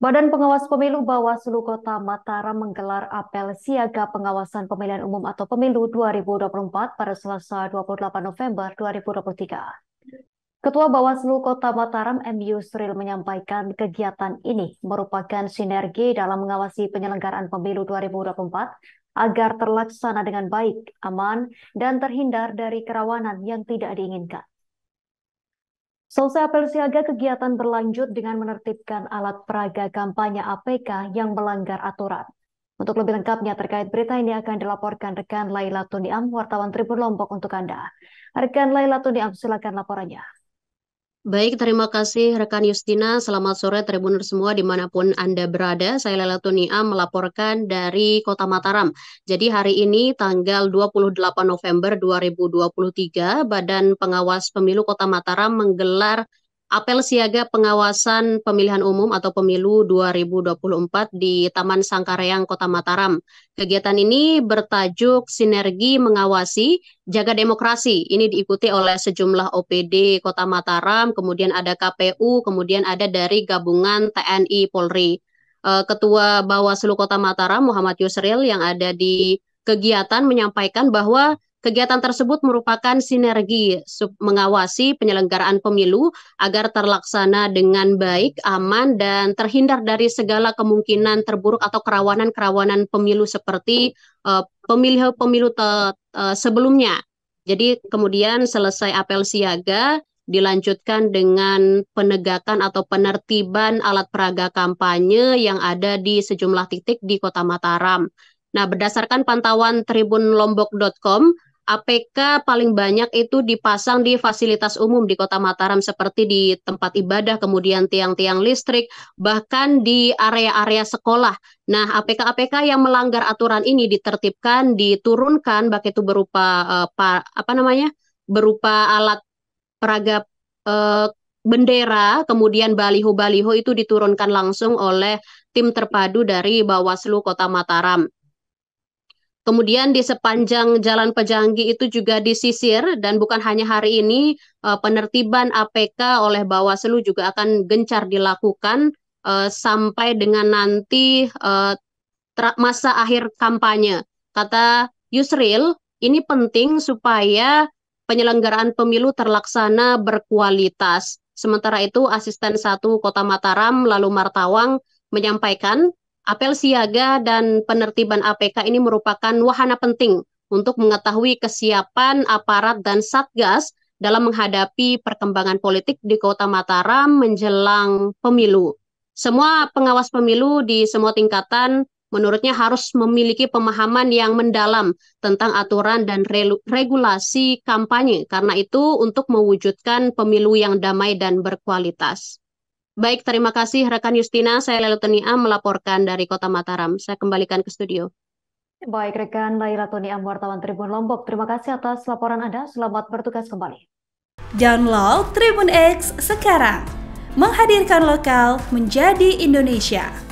Badan Pengawas Pemilu Bawaslu Kota Mataram menggelar apel siaga pengawasan pemilihan umum atau pemilu 2024 pada Selasa 28 November 2023. Ketua Bawaslu Kota Mataram M. Yusril menyampaikan kegiatan ini merupakan sinergi dalam mengawasi penyelenggaraan pemilu 2024 agar terlaksana dengan baik, aman, dan terhindar dari kerawanan yang tidak diinginkan. Selesai apel siaga, kegiatan berlanjut dengan menertibkan alat peraga kampanye APK yang melanggar aturan. Untuk lebih lengkapnya terkait berita ini akan dilaporkan rekan Laila Tuniam, wartawan Tribun Lombok untuk Anda. Rekan Laila Tuniam, silakan laporannya. Baik, terima kasih rekan Yustina. Selamat sore tribuner semua dimanapun Anda berada. Saya Lela Tunia melaporkan dari Kota Mataram. Jadi hari ini tanggal 28 November 2023, Badan Pengawas Pemilu Kota Mataram menggelar apel siaga pengawasan pemilihan umum atau pemilu 2024 di Taman Sangkareang Kota Mataram. Kegiatan ini bertajuk Sinergi Mengawasi Jaga Demokrasi. Ini diikuti oleh sejumlah OPD Kota Mataram, kemudian ada KPU, kemudian ada dari gabungan TNI Polri. Eh, Ketua Bawaslu Kota Mataram Muhammad Yusril yang ada di kegiatan menyampaikan bahwa Kegiatan tersebut merupakan sinergi mengawasi penyelenggaraan pemilu agar terlaksana dengan baik, aman, dan terhindar dari segala kemungkinan terburuk atau kerawanan-kerawanan pemilu seperti eh, pemilu-pemilu uh, sebelumnya. Jadi kemudian selesai apel siaga, dilanjutkan dengan penegakan atau penertiban alat peraga kampanye yang ada di sejumlah titik di Kota Mataram. Nah, berdasarkan pantauan tribunlombok.com, APK paling banyak itu dipasang di fasilitas umum di Kota Mataram seperti di tempat ibadah, kemudian tiang-tiang listrik, bahkan di area-area sekolah. Nah, APK-APK yang melanggar aturan ini ditertibkan, diturunkan, baik itu berupa eh, apa namanya, berupa alat peraga eh, bendera, kemudian baliho-baliho itu diturunkan langsung oleh tim terpadu dari Bawaslu Kota Mataram. Kemudian di sepanjang Jalan Pejanggi itu juga disisir dan bukan hanya hari ini uh, penertiban APK oleh Bawaslu juga akan gencar dilakukan uh, sampai dengan nanti uh, masa akhir kampanye. Kata Yusril, ini penting supaya penyelenggaraan pemilu terlaksana berkualitas. Sementara itu, asisten satu Kota Mataram lalu Martawang menyampaikan Apel siaga dan penertiban APK ini merupakan wahana penting untuk mengetahui kesiapan aparat dan satgas dalam menghadapi perkembangan politik di Kota Mataram menjelang pemilu. Semua pengawas pemilu di semua tingkatan menurutnya harus memiliki pemahaman yang mendalam tentang aturan dan regulasi kampanye karena itu untuk mewujudkan pemilu yang damai dan berkualitas. Baik, terima kasih rekan Justina. Saya Tenia melaporkan dari Kota Mataram. Saya kembalikan ke studio. Baik, rekan Laila Tonia wartawan Tribun Lombok. Terima kasih atas laporan Anda. Selamat bertugas kembali. Download Tribun X sekarang. Menghadirkan lokal menjadi Indonesia.